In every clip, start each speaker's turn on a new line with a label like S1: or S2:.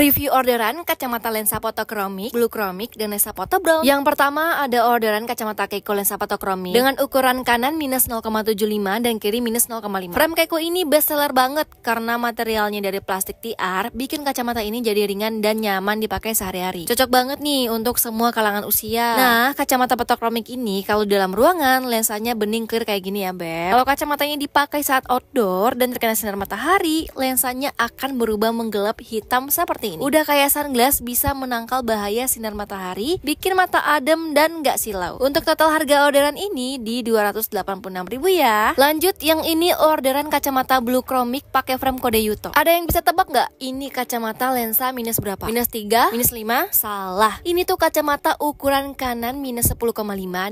S1: Review orderan kacamata lensa fotokromik, blue chromic, dan lensa foto brown. Yang pertama ada orderan kacamata Keiko lensa fotokromik dengan ukuran kanan minus 0,75 dan kiri minus 0,5. Frame Keiko ini bestseller banget karena materialnya dari plastik TR bikin kacamata ini jadi ringan dan nyaman dipakai sehari-hari. Cocok banget nih untuk semua kalangan usia. Nah, kacamata fotokromik ini kalau dalam ruangan lensanya bening clear kayak gini ya, Beb. Kalau kacamatanya dipakai saat outdoor dan terkena sinar matahari, lensanya akan berubah menggelap hitam seperti Udah kayak sunglass bisa menangkal bahaya sinar matahari, bikin mata adem dan nggak silau. Untuk total harga orderan ini di 286.000 ya. Lanjut yang ini orderan kacamata Blue Chromic pakai frame kode Yuto. Ada yang bisa tebak nggak? Ini kacamata lensa minus berapa? Minus 3? Minus 5? Salah. Ini tuh kacamata ukuran kanan minus 10,5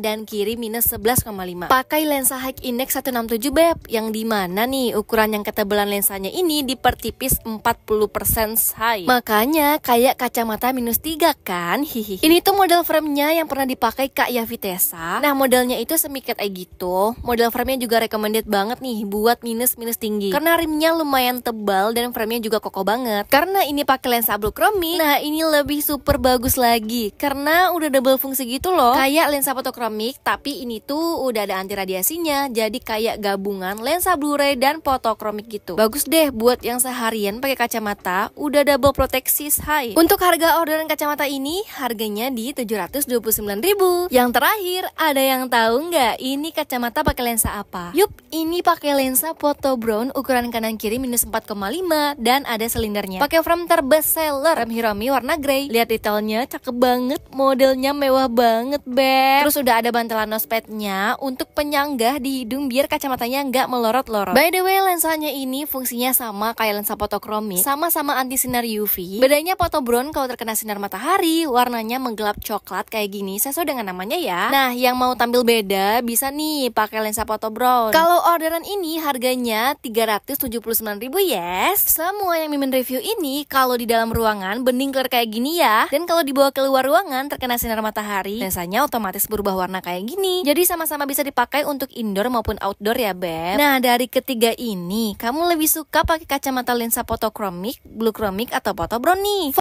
S1: dan kiri minus 11,5. Pakai lensa high index 167 beb yang dimana nih ukuran yang ketebalan lensanya ini dipertipis 40% high. Maka Makanya kayak kacamata minus 3 kan hihihi. Ini tuh model framenya yang pernah dipakai Kak Yavi Tessa Nah modelnya itu semiket kayak gitu Model framenya juga recommended banget nih buat minus-minus tinggi Karena rimnya lumayan tebal dan framenya juga kokoh banget Karena ini pakai lensa blue chromie Nah ini lebih super bagus lagi Karena udah double fungsi gitu loh Kayak lensa fotokromik tapi ini tuh udah ada anti radiasinya Jadi kayak gabungan lensa blu-ray dan fotokromik gitu Bagus deh buat yang seharian pakai kacamata Udah double Protexis High. Untuk harga orderan kacamata ini, harganya di 729.000. Yang terakhir, ada yang tahu nggak ini kacamata pakai lensa apa? Yup, ini pakai lensa photo brown ukuran kanan kiri minus 4,5 dan ada silindernya. Pakai frame terbestseller seller, Hiromi warna grey. Lihat detailnya, cakep banget, modelnya mewah banget, Beb. Terus udah ada bantalan nosepadnya untuk penyangga di hidung biar kacamatanya nggak melorot-lorot. By the way, lensanya ini fungsinya sama kayak lensa fotokromi, sama-sama anti sinar UV bedanya Bedanya brown kalau terkena sinar matahari, warnanya menggelap coklat kayak gini sesuai dengan namanya ya. Nah, yang mau tampil beda bisa nih pakai lensa brown Kalau orderan ini harganya 379.000 yes. Semua yang Mimin review ini kalau di dalam ruangan bening clear kayak gini ya. Dan kalau dibawa keluar ruangan terkena sinar matahari, lensanya otomatis berubah warna kayak gini. Jadi sama-sama bisa dipakai untuk indoor maupun outdoor ya, Beb. Nah, dari ketiga ini, kamu lebih suka pakai kacamata lensa chromic blue chromic atau atau brownie.